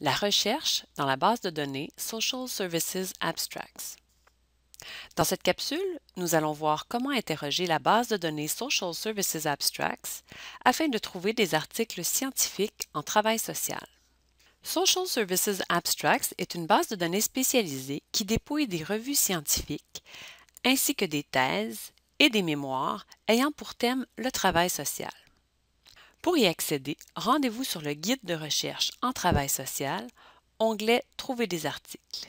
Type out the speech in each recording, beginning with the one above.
la recherche dans la base de données Social Services Abstracts. Dans cette capsule, nous allons voir comment interroger la base de données Social Services Abstracts afin de trouver des articles scientifiques en travail social. Social Services Abstracts est une base de données spécialisée qui dépouille des revues scientifiques ainsi que des thèses et des mémoires ayant pour thème le travail social. Pour y accéder, rendez-vous sur le guide de recherche en travail social, onglet Trouver des articles.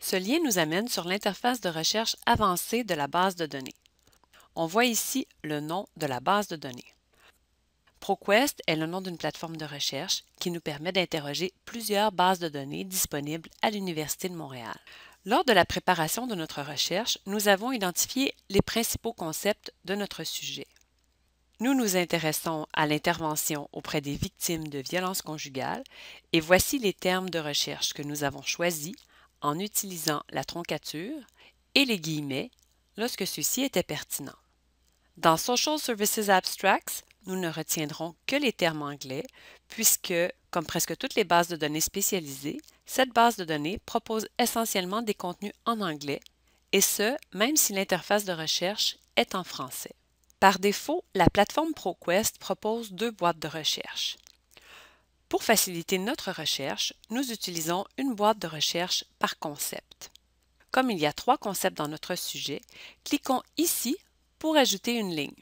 Ce lien nous amène sur l'interface de recherche avancée de la base de données. On voit ici le nom de la base de données. ProQuest est le nom d'une plateforme de recherche qui nous permet d'interroger plusieurs bases de données disponibles à l'Université de Montréal. Lors de la préparation de notre recherche, nous avons identifié les principaux concepts de notre sujet. Nous nous intéressons à l'intervention auprès des victimes de violences conjugales et voici les termes de recherche que nous avons choisis en utilisant la troncature et les guillemets lorsque ceux-ci étaient pertinents. Dans Social Services Abstracts, nous ne retiendrons que les termes anglais puisque comme presque toutes les bases de données spécialisées, cette base de données propose essentiellement des contenus en anglais, et ce, même si l'interface de recherche est en français. Par défaut, la plateforme ProQuest propose deux boîtes de recherche. Pour faciliter notre recherche, nous utilisons une boîte de recherche par concept. Comme il y a trois concepts dans notre sujet, cliquons ici pour ajouter une ligne.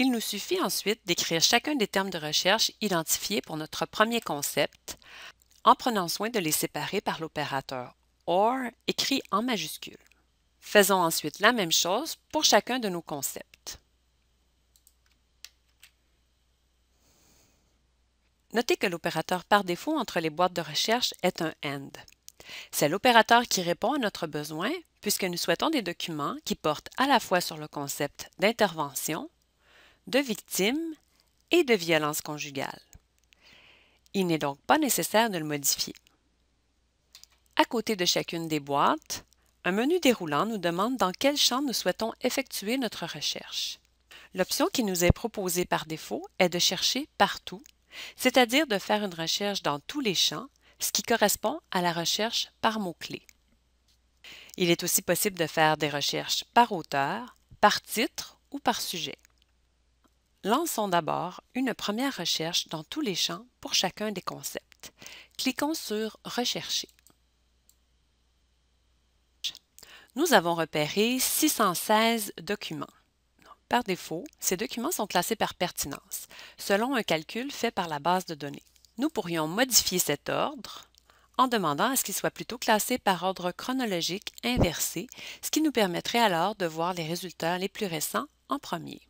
Il nous suffit ensuite d'écrire chacun des termes de recherche identifiés pour notre premier concept en prenant soin de les séparer par l'opérateur OR écrit en majuscule. Faisons ensuite la même chose pour chacun de nos concepts. Notez que l'opérateur par défaut entre les boîtes de recherche est un AND. C'est l'opérateur qui répond à notre besoin puisque nous souhaitons des documents qui portent à la fois sur le concept d'intervention de victimes et de violences conjugales. Il n'est donc pas nécessaire de le modifier. À côté de chacune des boîtes, un menu déroulant nous demande dans quel champ nous souhaitons effectuer notre recherche. L'option qui nous est proposée par défaut est de chercher partout, c'est-à-dire de faire une recherche dans tous les champs, ce qui correspond à la recherche par mots-clés. Il est aussi possible de faire des recherches par auteur, par titre ou par sujet. Lançons d'abord une première recherche dans tous les champs pour chacun des concepts. Cliquons sur Rechercher. Nous avons repéré 616 documents. Par défaut, ces documents sont classés par pertinence, selon un calcul fait par la base de données. Nous pourrions modifier cet ordre en demandant à ce qu'il soit plutôt classé par ordre chronologique inversé, ce qui nous permettrait alors de voir les résultats les plus récents en premier.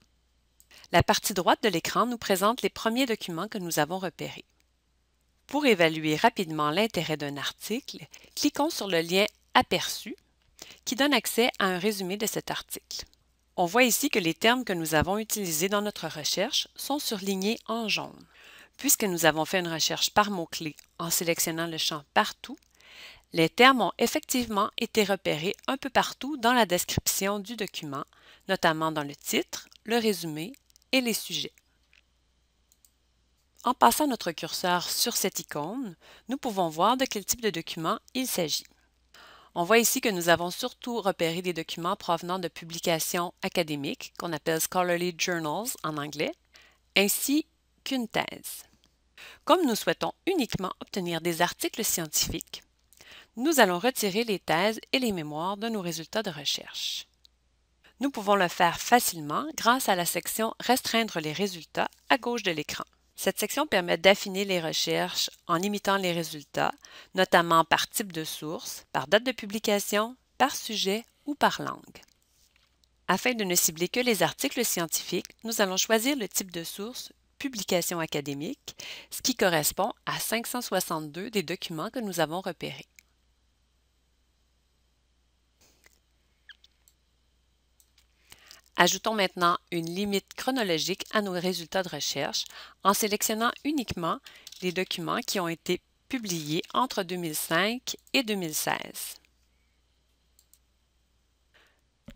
La partie droite de l'écran nous présente les premiers documents que nous avons repérés. Pour évaluer rapidement l'intérêt d'un article, cliquons sur le lien Aperçu qui donne accès à un résumé de cet article. On voit ici que les termes que nous avons utilisés dans notre recherche sont surlignés en jaune. Puisque nous avons fait une recherche par mots-clés en sélectionnant le champ Partout, les termes ont effectivement été repérés un peu partout dans la description du document, notamment dans le titre, le résumé et les sujets. En passant notre curseur sur cette icône, nous pouvons voir de quel type de document il s'agit. On voit ici que nous avons surtout repéré des documents provenant de publications académiques, qu'on appelle scholarly journals en anglais, ainsi qu'une thèse. Comme nous souhaitons uniquement obtenir des articles scientifiques, nous allons retirer les thèses et les mémoires de nos résultats de recherche. Nous pouvons le faire facilement grâce à la section Restreindre les résultats à gauche de l'écran. Cette section permet d'affiner les recherches en limitant les résultats, notamment par type de source, par date de publication, par sujet ou par langue. Afin de ne cibler que les articles scientifiques, nous allons choisir le type de source publication académique, ce qui correspond à 562 des documents que nous avons repérés. Ajoutons maintenant une limite chronologique à nos résultats de recherche en sélectionnant uniquement les documents qui ont été publiés entre 2005 et 2016.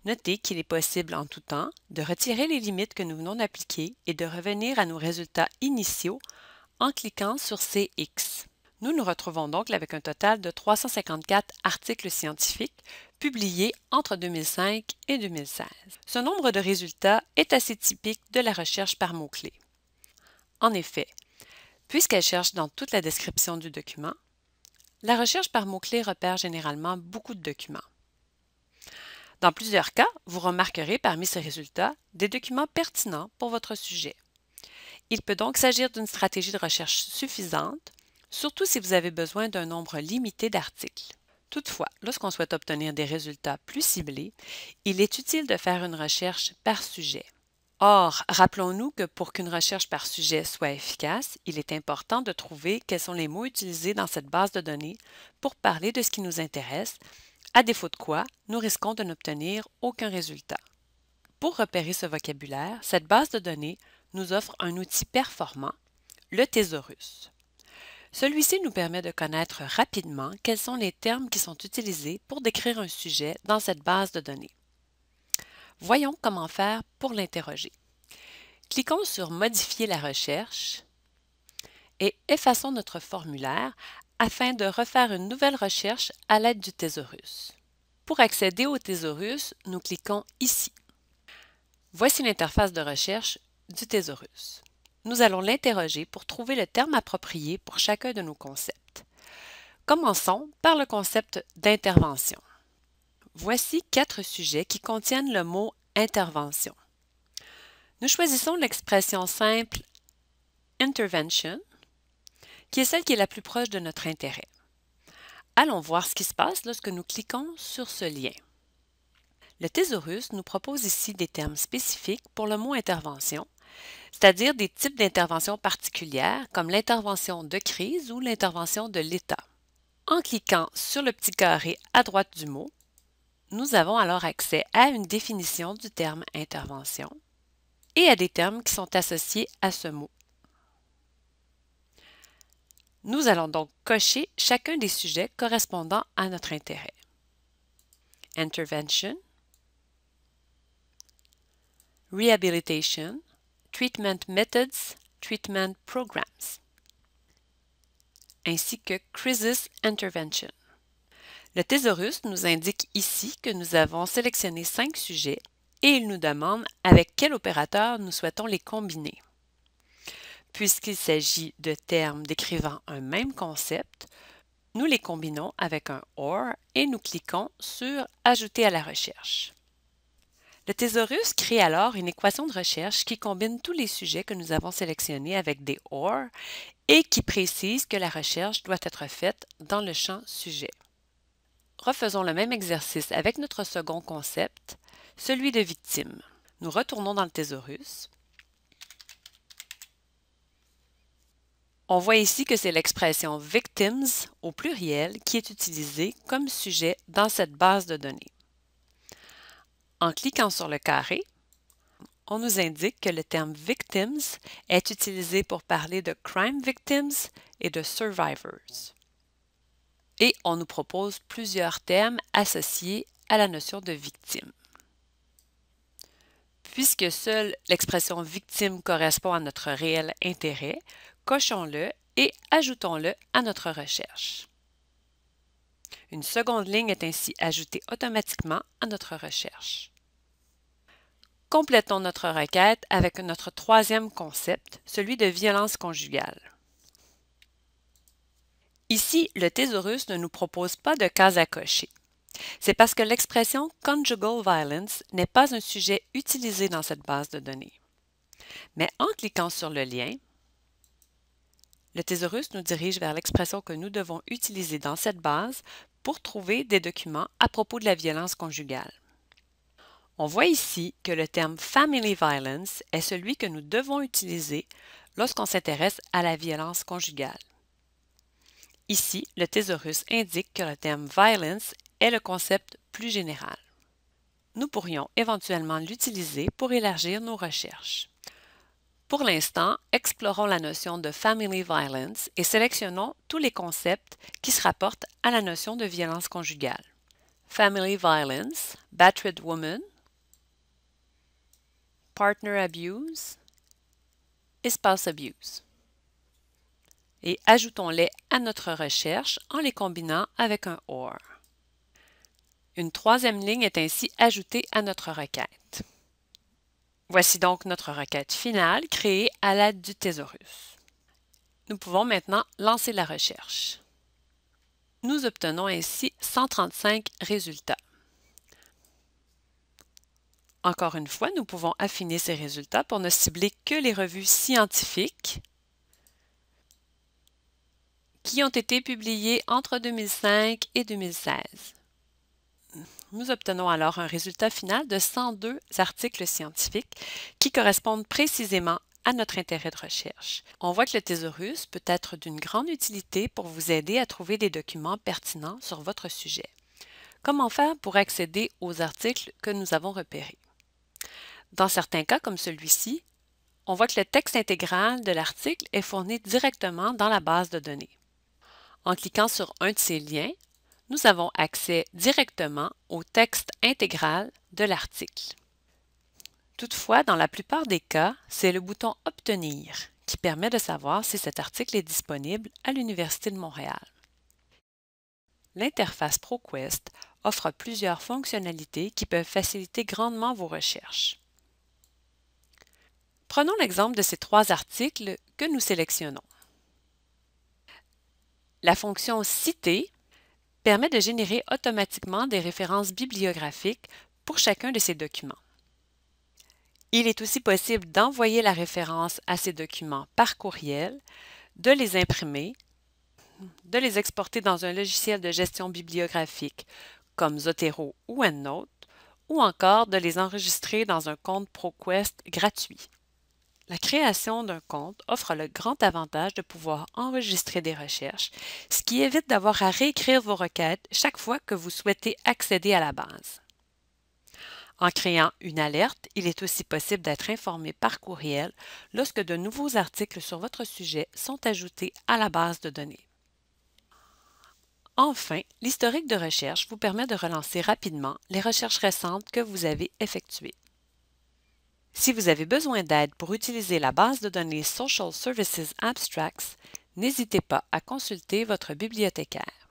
Notez qu'il est possible en tout temps de retirer les limites que nous venons d'appliquer et de revenir à nos résultats initiaux en cliquant sur CX. Nous nous retrouvons donc avec un total de 354 articles scientifiques publiés entre 2005 et 2016. Ce nombre de résultats est assez typique de la recherche par mots-clés. En effet, puisqu'elle cherche dans toute la description du document, la recherche par mots-clés repère généralement beaucoup de documents. Dans plusieurs cas, vous remarquerez parmi ces résultats des documents pertinents pour votre sujet. Il peut donc s'agir d'une stratégie de recherche suffisante surtout si vous avez besoin d'un nombre limité d'articles. Toutefois, lorsqu'on souhaite obtenir des résultats plus ciblés, il est utile de faire une recherche par sujet. Or, rappelons-nous que pour qu'une recherche par sujet soit efficace, il est important de trouver quels sont les mots utilisés dans cette base de données pour parler de ce qui nous intéresse, à défaut de quoi nous risquons de n'obtenir aucun résultat. Pour repérer ce vocabulaire, cette base de données nous offre un outil performant, le thésaurus. Celui-ci nous permet de connaître rapidement quels sont les termes qui sont utilisés pour décrire un sujet dans cette base de données. Voyons comment faire pour l'interroger. Cliquons sur Modifier la recherche et effaçons notre formulaire afin de refaire une nouvelle recherche à l'aide du thésaurus. Pour accéder au thésaurus, nous cliquons ici. Voici l'interface de recherche du thésaurus nous allons l'interroger pour trouver le terme approprié pour chacun de nos concepts. Commençons par le concept d'intervention. Voici quatre sujets qui contiennent le mot intervention. Nous choisissons l'expression simple intervention, qui est celle qui est la plus proche de notre intérêt. Allons voir ce qui se passe lorsque nous cliquons sur ce lien. Le thésaurus nous propose ici des termes spécifiques pour le mot intervention c'est-à-dire des types d'intervention particulières comme l'intervention de crise ou l'intervention de l'État. En cliquant sur le petit carré à droite du mot, nous avons alors accès à une définition du terme intervention et à des termes qui sont associés à ce mot. Nous allons donc cocher chacun des sujets correspondant à notre intérêt. Intervention, Rehabilitation, Treatment Methods, Treatment Programs, ainsi que Crisis Intervention. Le thésaurus nous indique ici que nous avons sélectionné cinq sujets et il nous demande avec quel opérateur nous souhaitons les combiner. Puisqu'il s'agit de termes décrivant un même concept, nous les combinons avec un OR et nous cliquons sur Ajouter à la recherche. Le thésaurus crée alors une équation de recherche qui combine tous les sujets que nous avons sélectionnés avec des OR et qui précise que la recherche doit être faite dans le champ sujet. Refaisons le même exercice avec notre second concept, celui de victime. Nous retournons dans le thésaurus. On voit ici que c'est l'expression victims au pluriel qui est utilisée comme sujet dans cette base de données. En cliquant sur le carré, on nous indique que le terme victims est utilisé pour parler de crime victims et de survivors. Et on nous propose plusieurs termes associés à la notion de victime. Puisque seule l'expression victime correspond à notre réel intérêt, cochons-le et ajoutons-le à notre recherche. Une seconde ligne est ainsi ajoutée automatiquement à notre recherche. Complétons notre requête avec notre troisième concept, celui de violence conjugale. Ici, le thésaurus ne nous propose pas de cases à cocher. C'est parce que l'expression conjugal violence n'est pas un sujet utilisé dans cette base de données. Mais en cliquant sur le lien, le thésaurus nous dirige vers l'expression que nous devons utiliser dans cette base pour trouver des documents à propos de la violence conjugale. On voit ici que le terme family violence est celui que nous devons utiliser lorsqu'on s'intéresse à la violence conjugale. Ici, le thésaurus indique que le terme violence est le concept plus général. Nous pourrions éventuellement l'utiliser pour élargir nos recherches. Pour l'instant, explorons la notion de family violence et sélectionnons tous les concepts qui se rapportent à la notion de violence conjugale. Family violence, battered woman, partner abuse, espace abuse. Et ajoutons-les à notre recherche en les combinant avec un OR. Une troisième ligne est ainsi ajoutée à notre requête. Voici donc notre requête finale créée à l'aide du thésaurus. Nous pouvons maintenant lancer la recherche. Nous obtenons ainsi 135 résultats. Encore une fois, nous pouvons affiner ces résultats pour ne cibler que les revues scientifiques qui ont été publiées entre 2005 et 2016. Nous obtenons alors un résultat final de 102 articles scientifiques qui correspondent précisément à notre intérêt de recherche. On voit que le thésaurus peut être d'une grande utilité pour vous aider à trouver des documents pertinents sur votre sujet. Comment faire pour accéder aux articles que nous avons repérés? Dans certains cas, comme celui-ci, on voit que le texte intégral de l'article est fourni directement dans la base de données. En cliquant sur un de ces liens, nous avons accès directement au texte intégral de l'article. Toutefois, dans la plupart des cas, c'est le bouton Obtenir qui permet de savoir si cet article est disponible à l'Université de Montréal. L'interface ProQuest offre plusieurs fonctionnalités qui peuvent faciliter grandement vos recherches. Prenons l'exemple de ces trois articles que nous sélectionnons. La fonction Citer permet de générer automatiquement des références bibliographiques pour chacun de ces documents. Il est aussi possible d'envoyer la référence à ces documents par courriel, de les imprimer, de les exporter dans un logiciel de gestion bibliographique comme Zotero ou EndNote, ou encore de les enregistrer dans un compte ProQuest gratuit. La création d'un compte offre le grand avantage de pouvoir enregistrer des recherches, ce qui évite d'avoir à réécrire vos requêtes chaque fois que vous souhaitez accéder à la base. En créant une alerte, il est aussi possible d'être informé par courriel lorsque de nouveaux articles sur votre sujet sont ajoutés à la base de données. Enfin, l'historique de recherche vous permet de relancer rapidement les recherches récentes que vous avez effectuées. Si vous avez besoin d'aide pour utiliser la base de données Social Services Abstracts, n'hésitez pas à consulter votre bibliothécaire.